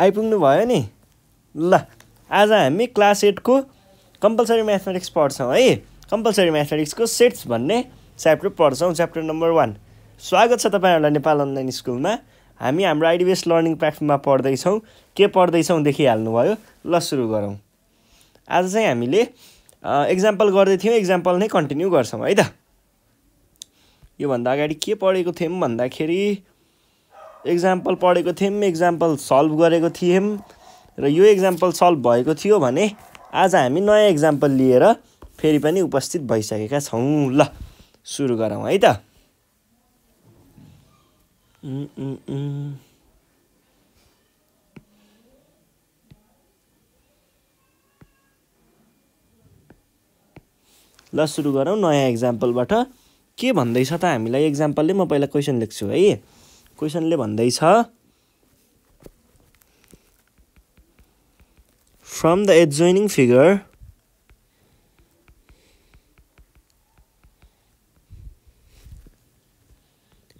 आइपुग्नु भयो नि ल आज हामी क्लास एटको कम्पलसरी म्याथमेटिक्स पढ्छौँ है कम्पलसरी म्याथमेटिक्सको सेट्स भन्ने च्याप्टर पढ्छौँ च्याप्टर नम्बर वान स्वागत छ तपाईँहरूलाई नेपाल अनलाइन स्कुलमा हामी हाम्रो आइडिबेस लर्निङ प्लेटफर्ममा पढ्दैछौँ के पढ्दैछौँ देखिहाल्नुभयो ल सुरु गरौँ आज चाहिँ हामीले एक्जाम्पल गर्दै थियौँ एक्जाम्पल नै कन्टिन्यू गर्छौँ है त योभन्दा अगाडि के पढेको थियौँ भन्दाखेरि एक्जाम्पल पढेको थियौँ एक्जाम्पल सल्भ गरेको थियौँ र यो एक्जाम्पल सल्भ भएको थियो भने आज हामी नयाँ एक्जाम्पल लिएर फेरि पनि उपस्थित भइसकेका छौँ ल सुरु गरौँ है त ल सुरु गरौँ नयाँ एक्जाम्पलबाट के भन्दैछ त हामीलाई एक्जाम्पलले म पहिला क्वेसन लेख्छु है क्वेसनले भन्दैछ from the adjoining figure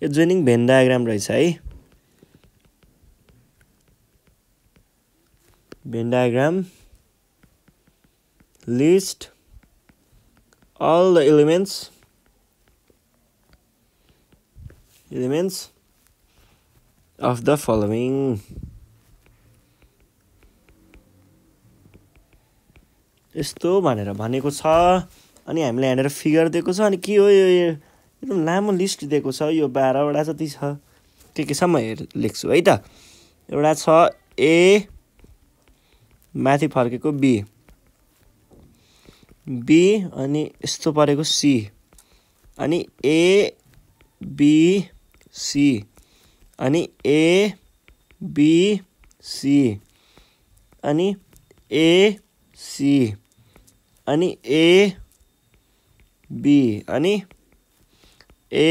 adjoining Venn diagram रहेछ है Venn diagram list all the elements elements of the following. यस्तो भनेर भनेको छ अनि हामीले यहाँनिर फिगर दिएको छ अनि के हो यो एकदम लामो लिस्ट दिएको छ यो बाह्रवटा जति छ के केसम्म हेर लेख्छु है त एउटा छ ए माथि फर्केको बी बी अनि यस्तो परेको सी अनि ए बी सी अनि ए बी सी अनि ए सी अनि ए बी अनि ए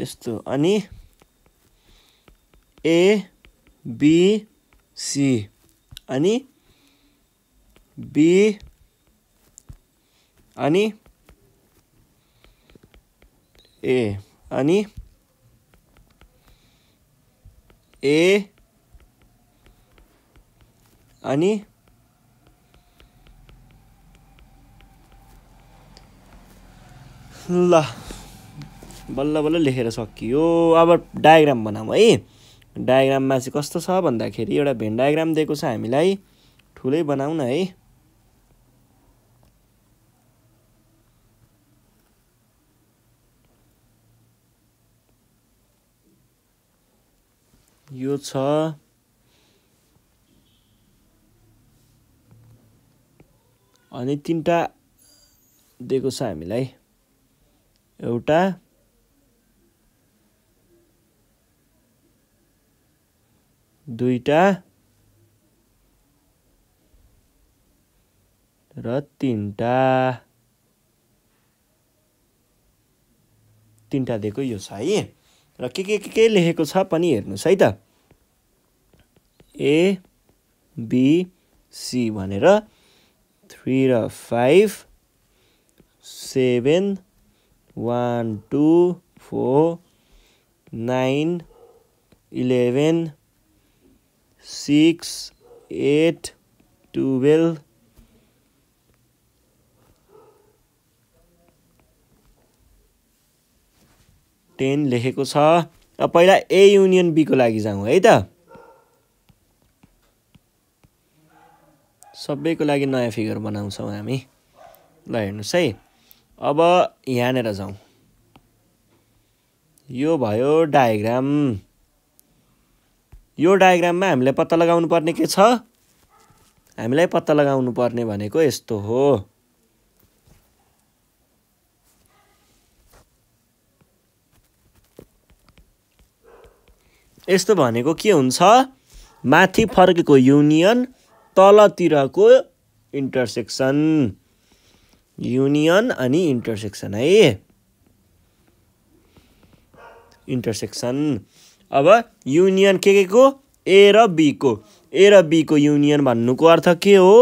यस्तो अनि ए बी सी अनि बी अनि ए अनि ए अनि ल बल्ल बल्ल लेखेर सकियो अब डायग्राम बनाऊ है डायग्राममा चाहिँ कस्तो छ भन्दाखेरि एउटा भेन डायग्राम दिएको छ हामीलाई ठुलै बनाऊ न है यो छ अनि तिनवटा दिएको छ हामीलाई एउटा दुईवटा र तिनवटा तिनवटा दिएको यो छ है र के के के के लेखेको छ पनि हेर्नुहोस् है त ए बी सी भनेर थ्री र five seven one two four nine eleven six eight twelve ten लेखेको छ अब पहिला ए युनियन बीको लागि जाउँ है त सबैको लागि नयाँ फिगर बनाउँछौँ हामी ल हेर्नुहोस् है अब यहाँनिर जाउँ यो भयो डायग्राम यो डायग्राममा हामीले पत्ता लगाउनु पर्ने के छ हामीलाई पत्ता लगाउनु पर्ने भनेको यस्तो हो यस्तो भनेको के हुन्छ माथि फर्केको युनियन तलतिरको इन्टरसेक्सन युनियन अनि इन्टरसेक्सन है इन्टरसेक्सन अब युनियन के के को ए र बीको ए र बीको युनियन भन्नुको अर्थ के हो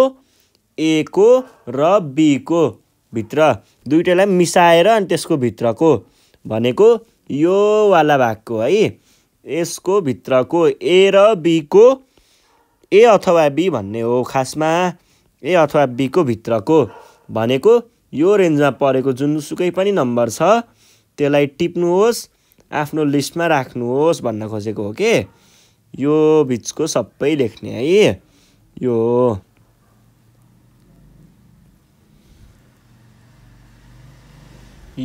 ए को र बीको भित्र दुइटैलाई मिसाएर अनि त्यसको भित्रको भनेको योवाला भागको है यसको भित्रको ए र बीको ए अथवा बी भन्ने हो खासमा ए अथवा बीको भित्रको भनेको यो रेन्जमा परेको जुनसुकै पनि नम्बर छ त्यसलाई टिप्नुहोस् आफ्नो लिस्टमा राख्नुहोस् भन्न खोजेको हो के यो बिचको सबै लेख्ने है यो हो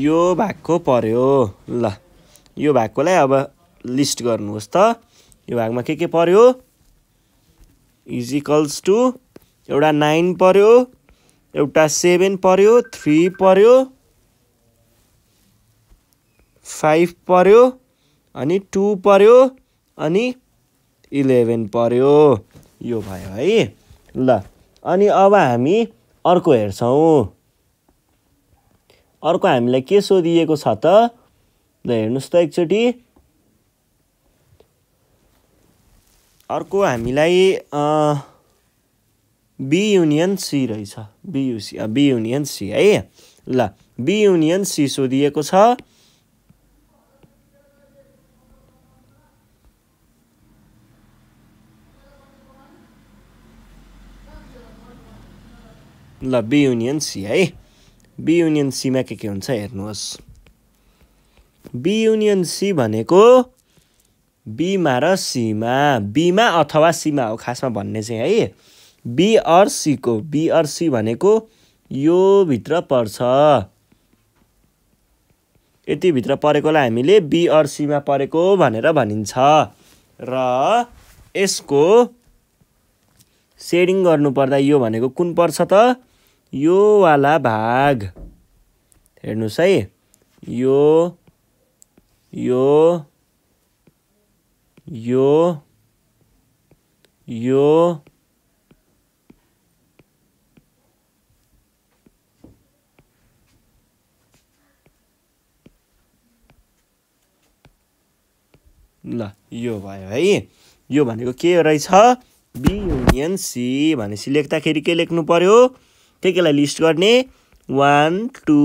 यो भागको पर्यो ल यो भागकोलाई अब लिस्ट गर्नुहोस् त यो भागमा के के पर्यो इज इक्वल्स टु एउटा नाइन पऱ्यो एउटा सेभेन पऱ्यो थ्री पऱ्यो फाइभ पऱ्यो अनि टू पऱ्यो अनि इलेभेन पऱ्यो यो भयो है ल अनि अब हामी अर्को हेर्छौँ अर्को हामीलाई के सोधिएको छ त ल हेर्नुहोस् त एकचोटि अर्को हामीलाई बी युनियन सी रहेछ बियुसी बी युनियन सी है ल बी युनियन सी सोधिएको छ ल बी युनियन सी है बी युनियन सीमा के के हुन्छ हेर्नुहोस् बी युनियन सी भनेको बिमा र सीमा बिमा अथवा सीमा हो खासमा भन्ने चाहिँ है बिआरसीको बिआरसी भनेको यो भित्र पर्छ यतिभित्र परेकोलाई हामीले बिआरसीमा परेको भनेर भनिन्छ र यसको सेडिङ गर्नुपर्दा यो भनेको कुन पर्छ त योवाला भाग हेर्नुहोस् है यो यो यो यो ल यो भयो है यो भनेको के रहेछ बी युनियन सी भनेपछि लेख्दाखेरि के लेख्नु पर्यो के केलाई लिस्ट गर्ने one two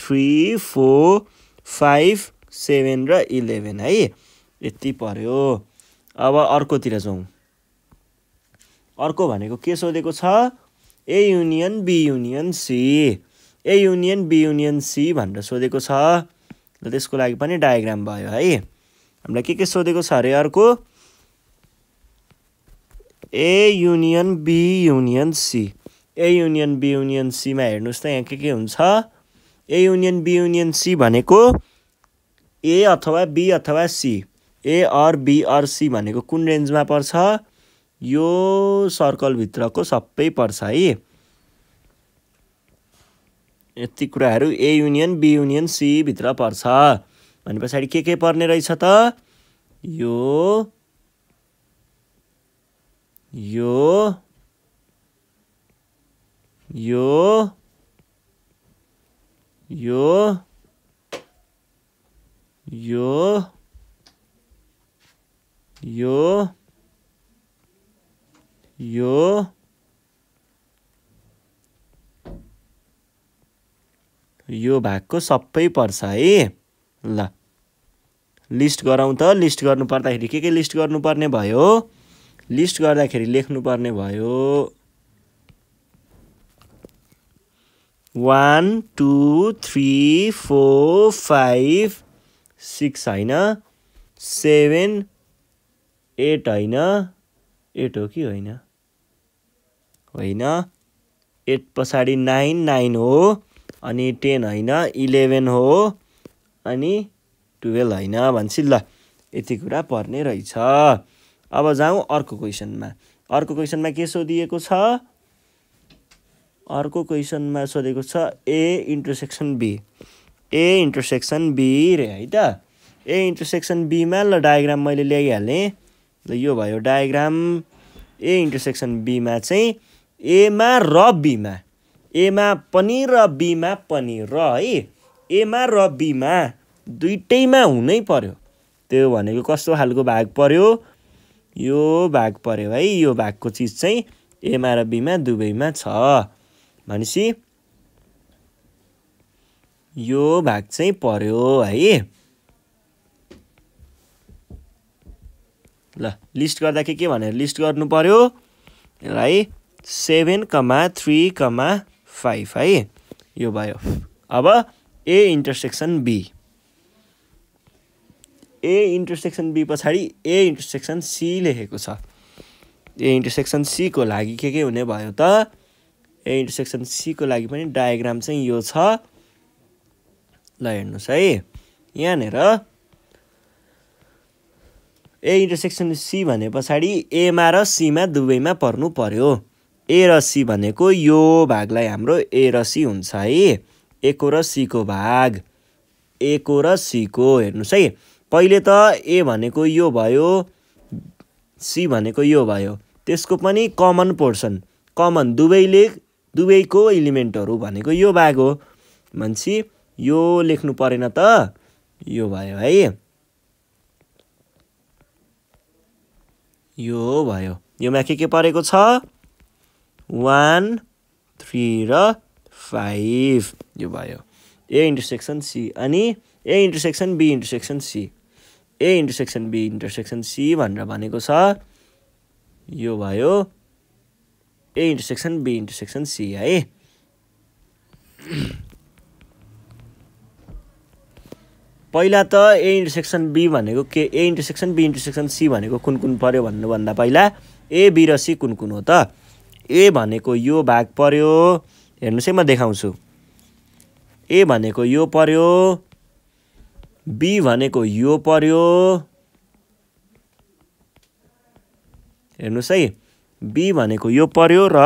three four five seven र इलेभेन है यति पर्यो अब अर्कोतिर जाउँ अर्को भनेको के सोधेको छ A union B union C A union B union C भनेर सोधेको छ र त्यसको लागि पनि डायग्राम भयो है हामीलाई के के सोधेको छ अरे अर्को A union B union C A union B union सीमा हेर्नुहोस् त यहाँ के के हुन्छ A union B union C भनेको ए अथवा बी अथवा सी एआर बिआरसी भनेको कुन रेन्जमा पर्छ यो सर्कलभित्रको सबै पर्छ है यति कुराहरू ए युनियन बी युनियन सीभित्र पर्छ भने पछाडि के के पर्ने रहेछ त यो यो यो यो यो यो भागको सबै पर्छ है ल लिस्ट गरौँ त लिस्ट गर्नु पर्दाखेरि के के लिस्ट गर्नुपर्ने भयो लिस्ट गर्दाखेरि लेख्नुपर्ने भयो one two three four five six होइन सेभेन एट होइन एट हो कि होइन होइन एट पछाडि नाइन नाइन हो अनि टेन होइन इलेभेन हो अनि टुवेल्भ होइन भन्छु ल यति कुरा पर्ने रहेछ अब जाउँ अर्को क्वेसनमा अर्को क्वेसनमा के सोधिएको छ अर्को क्वेसनमा सोधेको छ A intersection B A intersection B रे है त ए इन्टरसेक्सन बीमा ल डायग्राम मैले ल्याइहालेँ ल यो भयो डायग्राम ए इन्टरसेक्सन बीमा चाहिँ एमा र बीमा एमा पनि र बीमा पनि र है एमा र बीमा दुइटैमा हुनै पर्यो त्यो भनेको कस्तो खालको भाग पर्यो यो भाग पर्यो है यो भागको चिज चाहिँ एमा र बीमा दुवैमा छ भनेपछि यो भाग चाहिँ पर्यो है ल लिस्ट गर्दाखेरि के भनेर लिस्ट गर्नु पर्यो यसलाई seven comma three comma five है यो भयो अब A intersection B A intersection B पछाडि ए इन्टरसेक्सन सी लेखेको छ ए इन्टरसेक्सन सीको लागि के के हुने भयो त ए इन्टरसेक्सन सीको लागि पनि डायग्राम चाहिँ यो छ ल हेर्नुहोस् है यहाँनिर ए इन्टरसेक्सन सी भने पछाडि एमा र सीमा दुवैमा पर्नु पर्यो ए र सी भनेको यो भागलाई हाम्रो ए र सी हुन्छ है एको र सीको भाग एको र सीको हेर्नुहोस् है पहिले त ए भनेको यो भयो सी भनेको यो भयो त्यसको पनि कमन पोर्सन कमन दुवैले दुवैको इलिमेन्टहरू भनेको यो भाग हो मान्छे यो लेख्नु परेन त यो भयो है यो भयो योमा के के परेको छ वान थ्री र फाइभ यो भयो ए इन्टरसेक्सन सी अनि A intersection B intersection C A intersection B intersection C भनेर भनेको छ यो भयो A intersection B intersection C है पहिला त ए इन्टरसेक्सन बी भनेको के A intersection B intersection C भनेको कुन कुन पऱ्यो भन्नुभन्दा पहिला ए बी र सी कुन कुन हो त ए भनेको यो भाग पर्यो हेर्नुहोस् है म देखाउँछु ए भनेको यो पर्यो बी भनेको यो पर्यो हेर्नुहोस् है बी भनेको यो पर्यो र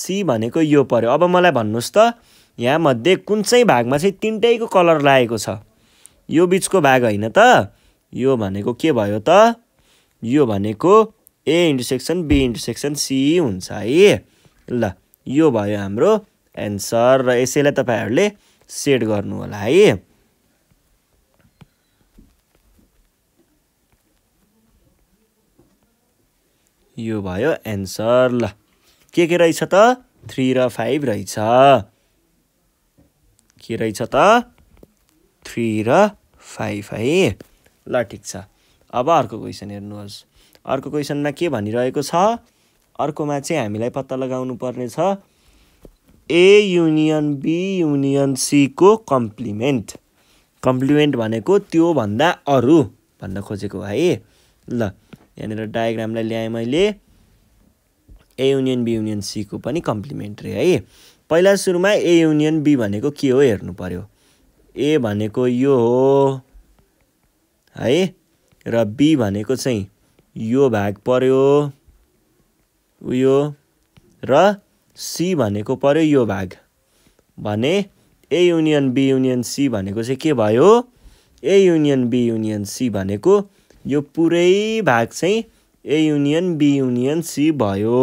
सी भनेको यो पर्यो अब मलाई भन्नुहोस् त यहाँमध्ये कुन चाहिँ भागमा चाहिँ तिनटैको कलर लागेको छ यो बिचको भाग होइन त यो भनेको के भयो त यो भनेको A intersection B intersection C हुन्छ है ल यो भयो हाम्रो एन्सर र यसैलाई तपाईँहरूले सेट गर्नु होला है यो भयो एन्सर ल के के रहेछ त थ्री र फाइभ रहेछ के रहेछ त थ्री र फाइभ है ल ठिक छ अब अर्को क्वेसन हेर्नुहोस् अर्को क्वेसनमा के भनिरहेको छ अर्कोमा चाहिँ हामीलाई पत्ता लगाउनु पर्ने छ ए युनियन बी युनियन सीको कम्प्लिमेन्ट कम्प्लिमेन्ट भनेको त्योभन्दा अरू भन्न खोजेको है ल यहाँनिर डायग्रामलाई ल्याएँ मैले ए युनियन बी युनियन सीको पनि कम्प्लिमेन्ट रे है पहिला सुरुमा ए युनियन बी भनेको के हो हेर्नु पऱ्यो ए भनेको यो हो है र बी भनेको चाहिँ यो भाग पर्यो उयो र सी भनेको पर्यो यो भाग भने A union B union C भनेको चाहिँ के भयो A union B union C भनेको यो पुरै भाग चाहिँ A union B union C भयो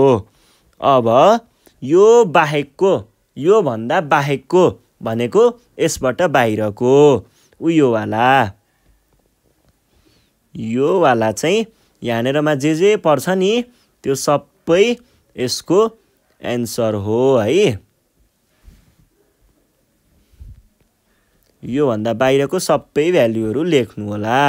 अब यो बाहेकको योभन्दा बाहेकको भनेको यसबाट बाहिरको उयोवाला योवाला चाहिँ यहाँनिरमा जे जे पर्छ नि त्यो सबै यसको एन्सर हो है योभन्दा बाहिरको सबै भ्यालुहरू लेख्नु होला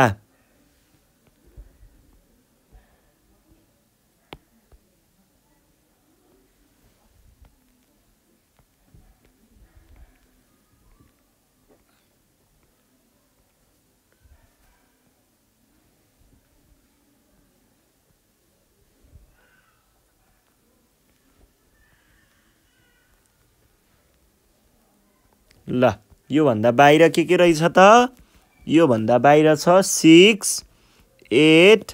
ल योभन्दा बाहिर के के रहेछ त योभन्दा बाहिर छ सिक्स एट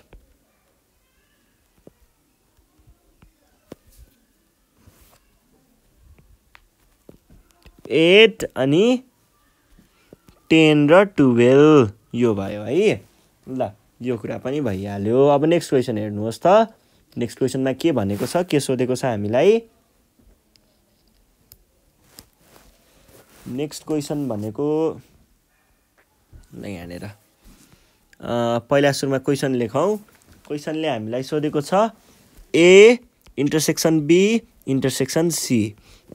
एट अनि टेन र टुवेल्भ यो भयो है ल यो कुरा पनि भइहाल्यो अब नेक्स्ट क्वेसन हेर्नुहोस् त नेक्स्ट क्वेसनमा के भनेको छ के सोधेको छ हामीलाई नेक्स्ट क्वेसन भनेको यहाँनिर पहिला सुरुमा क्वेसन लेखौँ क्वेसनले हामीलाई सोधेको छ A intersection B intersection C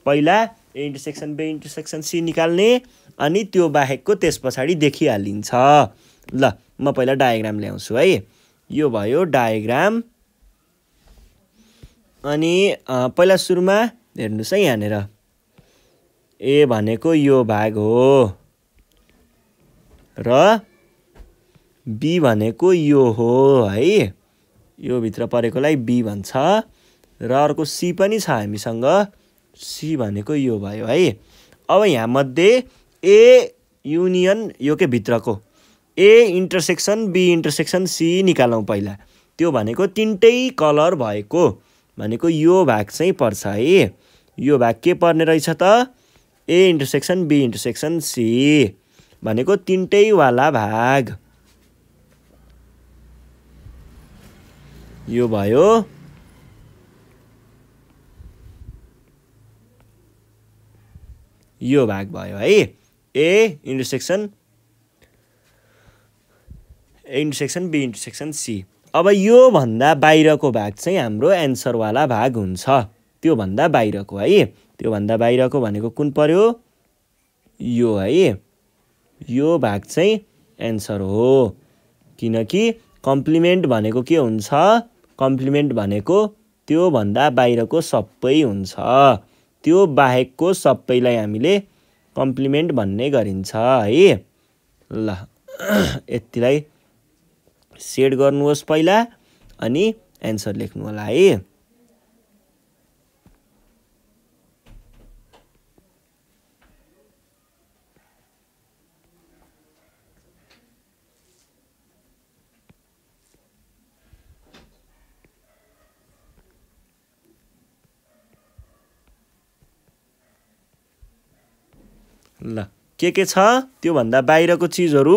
पहिला A intersection B intersection C निकाल्ने अनि त्यो बाहेकको त्यस पछाडि देखिहालिन्छ ल म पहिला डायग्राम ल्याउँछु है यो भयो डायग्राम अनि पहिला सुरुमा हेर्नुहोस् है यहाँनिर ए भनेको यो भाग हो र बी भनेको यो हो है यो भित्र परेकोलाई बी भन्छ र अर्को सी पनि छ हामीसँग सी भनेको यो भयो है अब यहाँमध्ये ए युनियन यो के भित्रको A intersection B intersection C निकालौँ पहिला त्यो भनेको तिनटै कलर भएको भनेको यो भाग चाहिँ पर्छ है यो भाग के पर्ने रहेछ त A intersection B intersection C भनेको तिनटैवाला भाग यो भयो यो भाग भयो है A intersection A intersection B intersection C अब योभन्दा बाहिरको भाग चाहिँ हाम्रो एन्सरवाला भाग हुन्छ त्योभन्दा बाहिरको है त्योभन्दा बाहिरको भनेको कुन पर्यो यो है यो भाग चाहिँ एन्सर हो किनकि कम्प्लिमेन्ट भनेको के हुन्छ कम्प्लिमेन्ट भनेको त्योभन्दा बाहिरको सबै हुन्छ त्यो बाहेकको सबैलाई हामीले कम्प्लिमेन्ट भन्ने गरिन्छ है ल यतिलाई सेड गर्नुहोस् पहिला अनि एन्सर लेख्नु होला है ल के के छ त्योभन्दा बाहिरको चिजहरू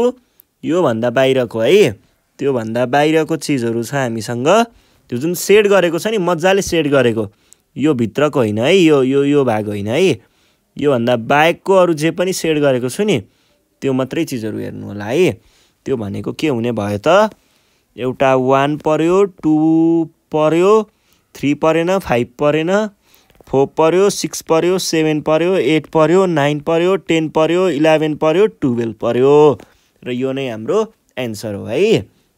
योभन्दा बाहिरको है त्योभन्दा बाहिरको चिजहरू छ हामीसँग त्यो जुन सेड गरेको छ नि मजाले सेड गरेको यो भित्रको होइन है यो यो यो भाग होइन है योभन्दा बाहेकको अरू जे पनि सेड गरेको छु नि त्यो मात्रै चिजहरू हेर्नु होला है त्यो भनेको के हुने भयो त एउटा वान पऱ्यो टू पऱ्यो थ्री परेन फाइभ परेन फोर पऱ्यो सिक्स पऱ्यो सेभेन पऱ्यो एट पऱ्यो नाइन पऱ्यो टेन पऱ्यो इलेभेन पऱ्यो टुवेल्भ पऱ्यो र यो नै हाम्रो एन्सर हो है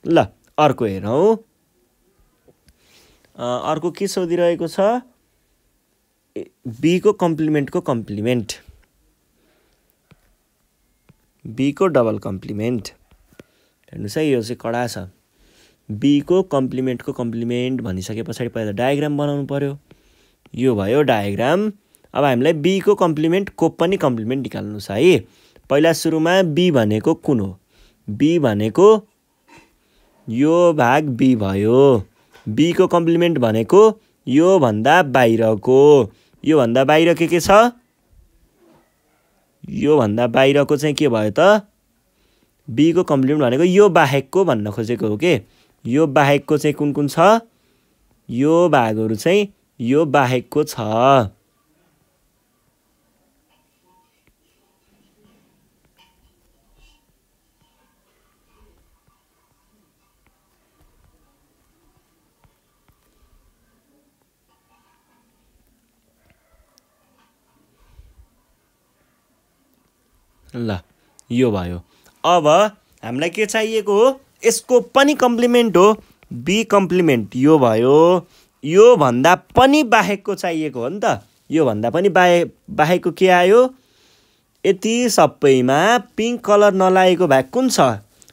ल अर्को हेरौँ अर्को के सोधिरहेको छ बीको कम्प्लिमेन्टको कम्प्लिमेन्ट बीको डबल कम्प्लिमेन्ट हेर्नुहोस् है यो चाहिँ कडा छ बीको कम्प्लिमेन्टको कम्प्लिमेन्ट भनिसके पछाडि पहिला डायग्राम बनाउनु पऱ्यो यो भयो डायग्राम अब हामीलाई बीको कम्प्लिमेन्ट को पनि कम्प्लिमेन्ट निकाल्नु छ है पहिला सुरुमा बी भनेको कुन हो बी भनेको यो भाग बी भयो बीको कम्प्लिमेन्ट भनेको योभन्दा बाहिरको योभन्दा बाहिर के के छ योभन्दा बाहिरको चाहिँ के भयो त बीको कम्प्लिमेन्ट भनेको यो बाहेकको भन्न खोजेको हो के यो बाहेकको चाहिँ कुन कुन छ यो भागहरू चाहिँ यो बाहेकको छ ल यो भयो अब हामीलाई के चाहिएको हो यसको पनि कम्प्लिमेन्ट हो बी कम्प्लिमेन्ट यो भयो योभन्दा पनि बाहेकको चाहिएको हो नि त योभन्दा पनि बाहे बाहेकको के आयो यति सबैमा पिङ्क कलर नलागेको भाग कुन छ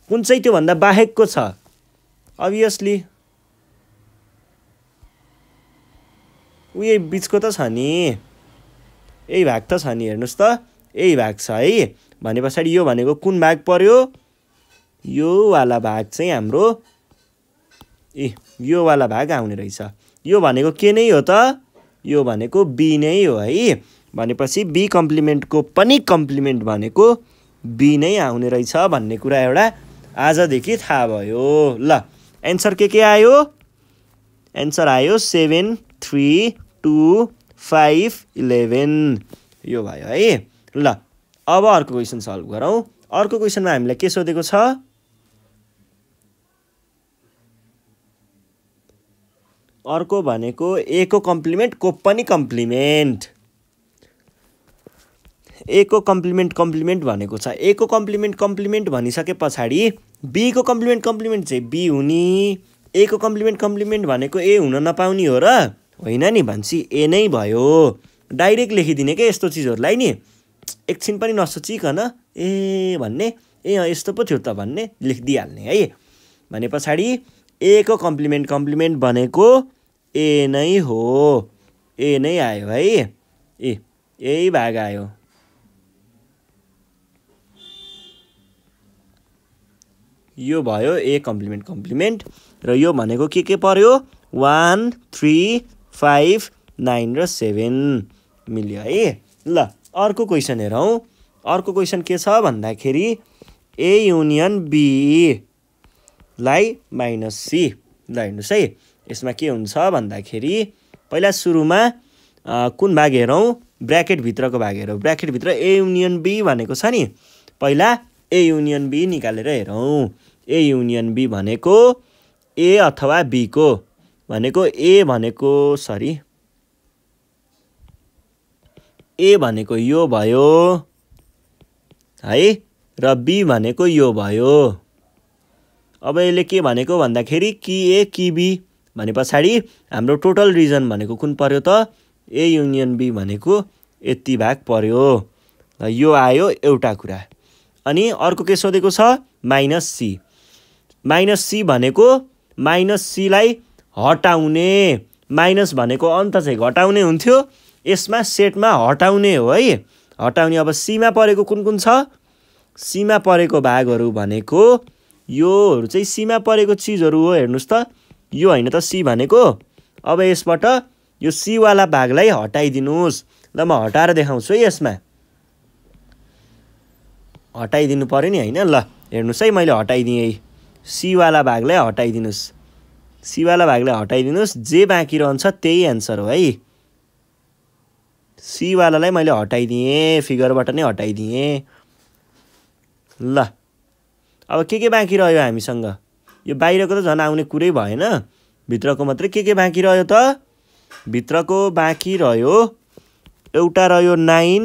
कुन चाहिँ त्योभन्दा बाहेकको छ अभियसली उयो बिचको त छ नि यही भाग त छ नि हेर्नुहोस् त यही भाग छ है भने पछाडि यो भनेको कुन भाग पर्यो योवाला भाग चाहिँ हाम्रो ए योवाला भाग आउने रहेछ यो भनेको के नै हो त यो भनेको बी नै हो है भनेपछि बी कम्प्लिमेन्टको पनि कम्प्लिमेन्ट भनेको बी नै आउने रहेछ भन्ने कुरा एउटा आजदेखि थाहा भयो ल एन्सर के के आयो एन्सर आयो seven three two five eleven यो भयो है ल अब अर्को क्वेसन सल्भ गरौँ अर्को क्वेसनमा हामीलाई के सोधेको छ अर्को भनेको ए को कम्प्लिमेन्ट को पनि कम्प्लिमेन्ट ए को कम्प्लिमेन्ट कम्प्लिमेन्ट भनेको छ ए को कम्प्लिमेन्ट कम्प्लिमेन्ट भनिसके पछाडि बीको कम्प्लिमेन्ट कम्प्लिमेन्ट चाहिँ बी हुने ए को कम्प्लिमेन्ट कम्प्लिमेन्ट भनेको ए हुन नपाउने हो र होइन नि भन्छी ए नै भयो डाइरेक्ट लेखिदिने क्या यस्तो चिजहरूलाई नि एकछिन पनि नसोचिकन ए भन्ने ए यस्तो पो थियो त भन्ने लेखिदिइहाल्ने है भने पछाडि ए को कम्प्लिमेन्ट कम्प्लिमेन्ट भनेको ए नै हो ए नै आयो है ए यही भाग आयो यो भयो ए कम्प्लिमेन्ट कम्प्लिमेन्ट र यो भनेको के के पर्यो वान थ्री फाइभ नाइन र सेभेन मिल्यो है ल अर्को क्वेसन हेरौँ अर्को क्वेसन के छ भन्दाखेरि ए युनियन बीलाई माइनस सी ल हेर्नुहोस् है यसमा के हुन्छ भन्दाखेरि पहिला सुरुमा कुन भाग हेरौँ ब्राकेटभित्रको भाग हेरौँ ब्राकेटभित्र ए युनियन बी भनेको छ नि पहिला ए युनियन बी निकालेर हेरौँ ए युनियन बी भनेको ए अथवा बीको भनेको ए भनेको सरी ए भनेको यो भयो है र बी भनेको यो भयो अब यसले के भनेको भन्दाखेरि कि ए कि बी भने पछाडि हाम्रो टोटल रिजन भनेको कुन पर्यो त ए युनियन बी भनेको यति भाग पर्यो र यो आयो एउटा कुरा अनि अर्को के सोधेको छ माइनस सी माइनस सी भनेको माइनस सीलाई हटाउने माइनस भनेको अन्त चाहिँ घटाउने हुन्थ्यो यसमा सेटमा हटाउने हो है हटाउने अब सीमा परेको कुन कुन छ सीमा परेको भागहरू भनेको योहरू चाहिँ सीमा परेको चिजहरू हो हेर्नुहोस् त यो होइन त सी भनेको अब यसबाट यो सीवाला भागलाई हटाइदिनुहोस् ल म हटाएर देखाउँछु है यसमा हटाइदिनु पऱ्यो नि होइन ल हेर्नुहोस् है मैले हटाइदिएँ है सीवाला भागलाई हटाइदिनुहोस् सीवाला भागलाई हटाइदिनुहोस् जे बाँकी रहन्छ त्यही एन्सर हो है सीवालालाई मैले हटाइदिएँ फिगरबाट नै हटाइदिएँ ल अब के के बाँकी रह्यो हामीसँग यो बाहिरको त झन् आउने कुरै भएन भित्रको मात्रै के के बाँकी रह्यो त भित्रको बाँकी रह्यो एउटा रह्यो नाइन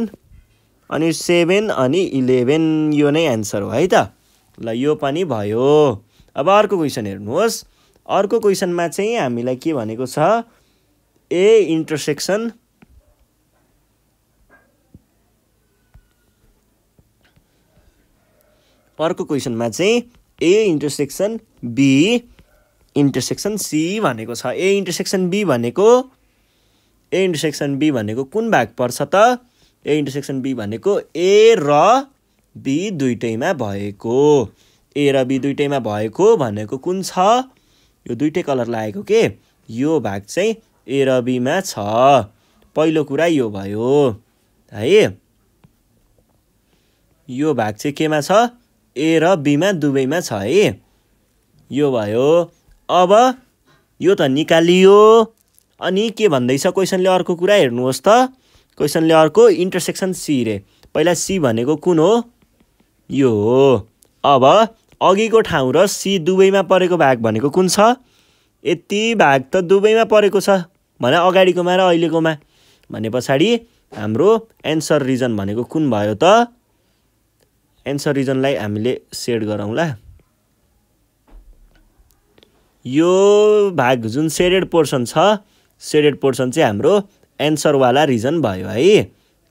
अनि सेभेन अनि इलेभेन यो नै एन्सर हो है त ल यो पनि भयो अब अर्को क्वेसन हेर्नुहोस् अर्को क्वेसनमा चाहिँ हामीलाई के भनेको छ ए इन्टरसेक्सन अर्को क्वेसनमा चाहिँ A intersection B intersection C भनेको छ ए इन्टरसेक्सन बी भनेको ए इन्टरसेक्सन बी भनेको कुन भाग पर्छ त ए इन्टरसेक्सन बी भनेको ए र बी दुइटैमा भएको ए र बी दुइटैमा भएको भनेको कुन छ यो दुइटै कलर लागेको के यो भाग चाहिँ ए र बीमा छ पहिलो कुरा यो भयो है यो भाग चाहिँ केमा छ ए र बीमा दुवैमा छ है यो भयो अब यो त निकालियो अनि के भन्दैछ क्वेसनले अर्को कुरा हेर्नुहोस् त क्वेसनले अर्को इन्टरसेक्सन सी रे पहिला सी भनेको कुन हो यो हो अब अघिको ठाउँ र सी दुवैमा परेको भाग भनेको कुन छ यति भाग त दुवैमा परेको छ भने अगाडिकोमा र अहिलेकोमा भने पछाडि हाम्रो एन्सर रिजन भनेको कुन भयो त एन्सर रिजनलाई हामीले सेड गरौँला यो भाग जुन सेडेड पोर्सन छ सेडेड पोर्सन चाहिँ हाम्रो एन्सरवाला रिजन भयो है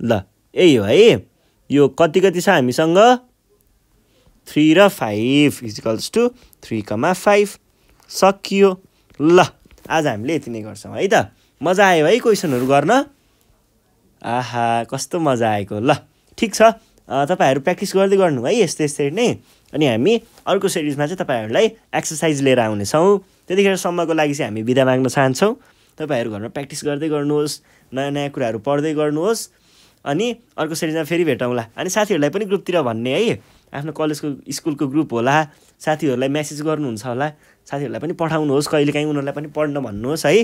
ल यही हो है यो कति कति छ हामीसँग थ्री र five is equals to three comma five सकियो ल आज हामीले यति नै गर्छौँ है त मजा आयो है क्वेसनहरू गर्न आहा कस्तो मजा आएको ल ठिक छ तपाईँहरू प्र्याक्टिस गर्दै गर्नु है यस्तै यस्तै नै अनि हामी अर्को सिरिजमा चाहिँ तपाईँहरूलाई एक्सर्साइज लिएर आउनेछौँ त्यतिखेरसम्मको लागि चाहिँ हामी बिदा माग्न चाहन्छौँ तपाईँहरू घरमा प्र्याक्टिस गर्दै गर्नुहोस् नयाँ नयाँ कुराहरू पढ्दै गर्नुहोस् अनि अर्को सिरिजमा फेरि भेटौँला अनि साथीहरूलाई पनि ग्रुपतिर भन्ने है आफ्नो कलेजको स्कुलको ग्रुप होला साथीहरूलाई म्यासेज गर्नुहुन्छ होला साथीहरूलाई पनि पठाउनुहोस् कहिलेकाहीँ उनीहरूलाई पनि पढ्न भन्नुहोस् है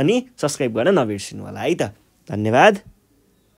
अनि सब्सक्राइब गर्न नबिर्सिनु होला है त धन्यवाद